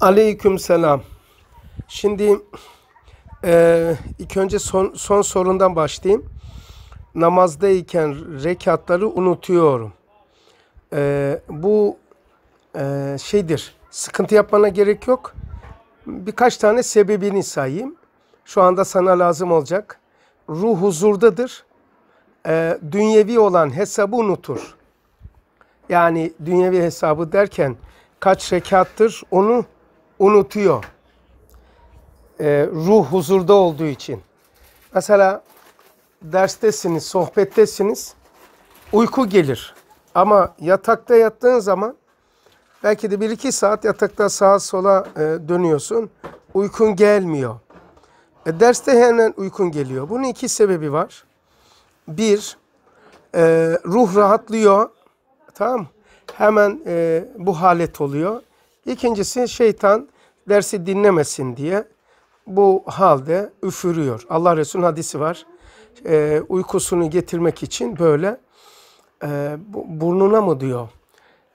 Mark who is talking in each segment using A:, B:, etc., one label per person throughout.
A: Aleyküm selam. Şimdi e, ilk önce son, son sorundan başlayayım. Namazdayken rekatları unutuyorum. E, bu e, şeydir, sıkıntı yapmana gerek yok. Birkaç tane sebebini sayayım. Şu anda sana lazım olacak. Ruh huzurdadır. E, dünyevi olan hesabı unutur. Yani dünyevi hesabı derken kaç rekattır onu unutuyor. E, ruh huzurda olduğu için. Mesela derstesiniz, sohbettesiniz, uyku gelir. Ama yatakta yattığın zaman belki de bir iki saat yatakta sağa sola e, dönüyorsun. Uykun gelmiyor. E, derste hemen uykun geliyor. Bunun iki sebebi var. Bir, e, ruh rahatlıyor. Tamam Hemen e, bu halet oluyor. İkincisi şeytan dersi dinlemesin diye bu halde üfürüyor. Allah Resulü'nün hadisi var. Ee, uykusunu getirmek için böyle e, burnuna mı diyor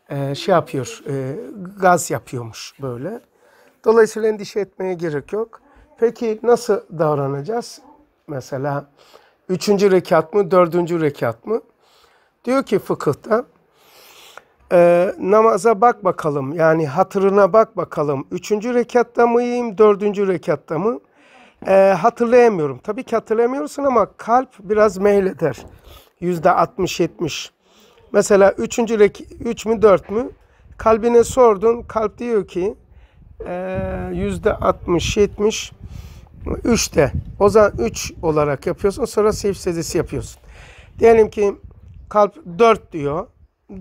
A: e, şey yapıyor e, gaz yapıyormuş böyle. Dolayısıyla endişe etmeye gerek yok. Peki nasıl davranacağız? Mesela üçüncü rekat mı, dördüncü rekat mı? Diyor ki fıkıhta e, namaza bak bakalım. Yani hatırına bak bakalım. Üçüncü rekatta mıyım, dördüncü rekatta mı? E, hatırlayamıyorum. Tabii ki hatırlamıyorsun ama kalp biraz meyleder. Yüzde altmış, yetmiş. Mesela üçüncü rek, üç mü, dört mü? Kalbine sordun. Kalp diyor ki ee, yüzde altmış, yetmiş. Üçte. O zaman üç olarak yapıyorsun. Sonra seyif sezisi yapıyorsun. Diyelim ki kalp dört diyor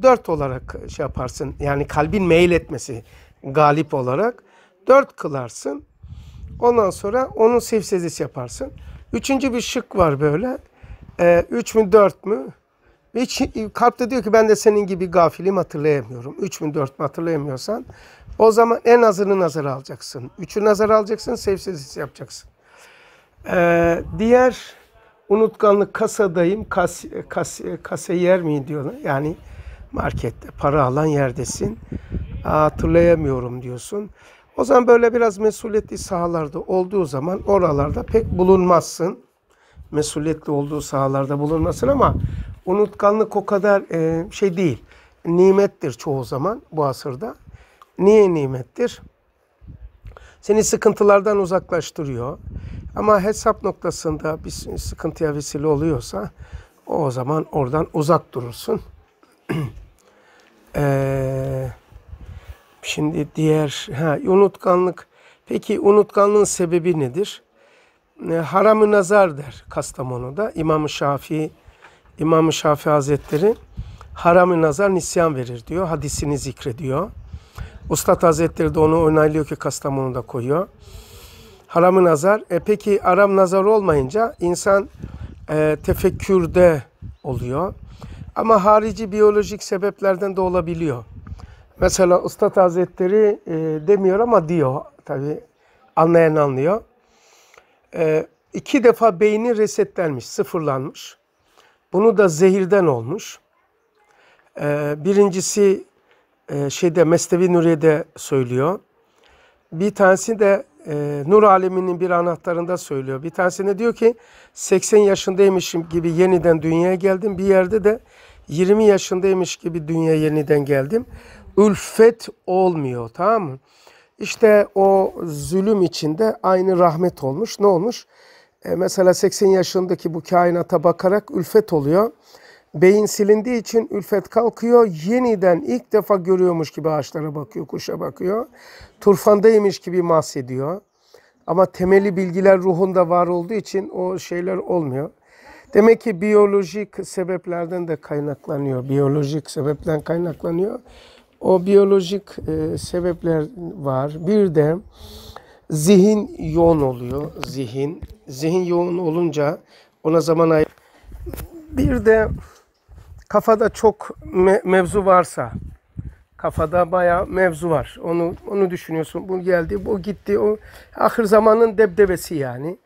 A: dört olarak şey yaparsın. Yani kalbin meyil etmesi galip olarak. dört kılarsın. Ondan sonra onun sevsezis yaparsın. Üçüncü bir şık var böyle. Ee, üç mü dört mü? Hiç, kalp de diyor ki ben de senin gibi gafilim hatırlayamıyorum. üç mü dört mü hatırlayamıyorsan o zaman en azını nazar alacaksın. 3'ü nazar alacaksın, sevsizsiz yapacaksın. Ee, diğer unutkanlık kasadayım, kas, kas, kaseyer mi diyorlar. Yani markette para alan yerdesin. hatırlayamıyorum diyorsun. O zaman böyle biraz mesuliyetli sahalarda olduğu zaman oralarda pek bulunmazsın. Mesuliyetli olduğu sahalarda bulunmasın ama unutkanlık o kadar e, şey değil. Nimettir çoğu zaman bu asırda. Niye nimettir? Seni sıkıntılardan uzaklaştırıyor. Ama hesap noktasında bir sıkıntıya vesile oluyorsa o zaman oradan uzak durursun. ee, şimdi diğer ha, unutkanlık. Peki unutkanlığın sebebi nedir? E, haram-ı nazar der Kastamonu'da. İmam-ı Şafii, i̇mam Şafii Hazretleri haram-ı nazar nisyan verir diyor. Hadisini zikrediyor. Ustad Hazretleri de onu onaylıyor ki Kastamonu'da koyuyor. Haram-ı nazar. E peki aram nazar olmayınca insan e, tefekkürde oluyor. Ama harici biyolojik sebeplerden de olabiliyor. Mesela Üstad Hazretleri e, demiyor ama diyor. Tabi anlayan anlıyor. E, iki defa beyni resetlenmiş, sıfırlanmış. Bunu da zehirden olmuş. E, birincisi e, şeyde Mesnevi Nuriye'de söylüyor. Bir tanesi de e, Nur Aleminin bir anahtarında söylüyor. Bir tanesine diyor ki 80 yaşındaymışım gibi yeniden dünyaya geldim. Bir yerde de 20 yaşındaymış gibi dünya yeniden geldim. Ülfet olmuyor tamam mı? İşte o zulüm içinde aynı rahmet olmuş. Ne olmuş? E, mesela 80 yaşındaki bu kainata bakarak ülfet oluyor. Beyin silindiği için ülfet kalkıyor. Yeniden ilk defa görüyormuş gibi ağaçlara bakıyor, kuşa bakıyor. Turfandaymış gibi mahsediyor. Ama temeli bilgiler ruhunda var olduğu için o şeyler olmuyor. Demek ki biyolojik sebeplerden de kaynaklanıyor. Biyolojik sebepten kaynaklanıyor. O biyolojik e, sebepler var. Bir de zihin yoğun oluyor. Zihin. Zihin yoğun olunca ona zaman ayır. Bir de kafada çok me- mevzu varsa kafada bayağı mevzu var. Onu onu düşünüyorsun. Bu geldi, bu gitti. O ahir zamanın debdebesi yani.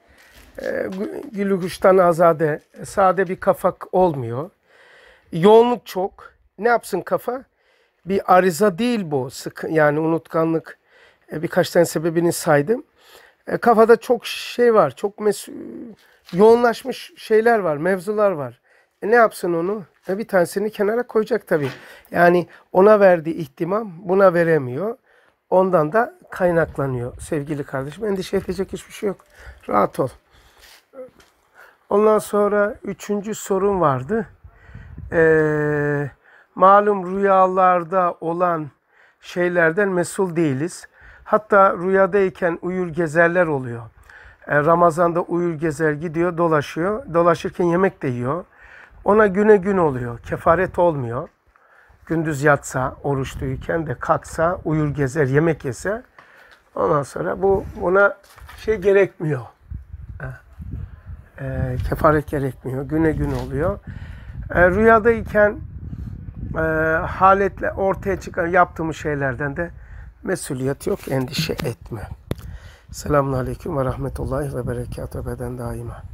A: E, ee, gülü azade, sade bir kafak olmuyor. Yoğunluk çok. Ne yapsın kafa? Bir arıza değil bu. Sık, yani unutkanlık e, birkaç tane sebebini saydım. E, kafada çok şey var. Çok mes yoğunlaşmış şeyler var, mevzular var. E ne yapsın onu? E bir tanesini kenara koyacak tabii. Yani ona verdiği ihtimam buna veremiyor. Ondan da kaynaklanıyor sevgili kardeşim. Endişe edecek hiçbir şey yok. Rahat ol. Ondan sonra üçüncü sorun vardı. Ee, malum rüyalarda olan şeylerden mesul değiliz. Hatta rüyadayken uyur gezerler oluyor. Ee, Ramazan'da uyur gezer gidiyor dolaşıyor. Dolaşırken yemek de yiyor. Ona güne gün oluyor. Kefaret olmuyor. Gündüz yatsa, oruçluyken de kalksa, uyur gezer, yemek yese ondan sonra bu ona şey gerekmiyor. Ee, e, kefaret gerekmiyor. Güne gün oluyor. E, rüyadayken e, haletle ortaya çıkan yaptığımız şeylerden de mesuliyet yok. Endişe etme. Selamun Aleyküm ve Rahmetullahi ve Berekatü beden daima.